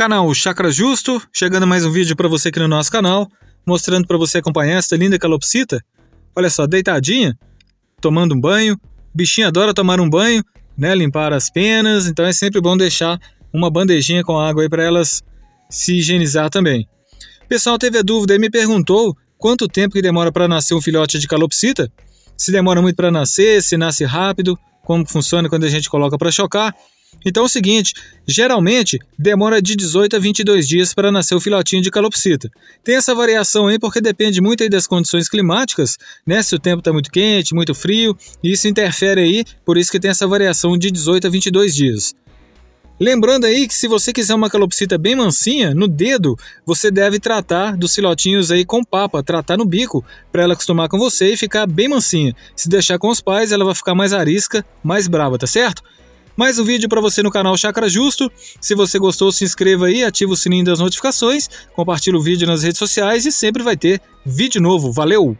Canal Chakra Justo, chegando mais um vídeo para você aqui no nosso canal, mostrando para você acompanhar essa linda calopsita. Olha só, deitadinha, tomando um banho. Bichinho adora tomar um banho, né, limpar as penas, então é sempre bom deixar uma bandejinha com água aí para elas se higienizar também. O pessoal teve a dúvida e me perguntou quanto tempo que demora para nascer um filhote de calopsita, se demora muito para nascer, se nasce rápido, como funciona quando a gente coloca para chocar. Então é o seguinte, geralmente demora de 18 a 22 dias para nascer o filhotinho de calopsita. Tem essa variação aí porque depende muito aí das condições climáticas, né? Se o tempo está muito quente, muito frio, isso interfere aí, por isso que tem essa variação de 18 a 22 dias. Lembrando aí que se você quiser uma calopsita bem mansinha, no dedo, você deve tratar dos filhotinhos aí com papa, tratar no bico, para ela acostumar com você e ficar bem mansinha. Se deixar com os pais, ela vai ficar mais arisca, mais brava, tá certo? Mais um vídeo para você no canal Chakra Justo. Se você gostou, se inscreva aí, ative o sininho das notificações, compartilhe o vídeo nas redes sociais e sempre vai ter vídeo novo. Valeu!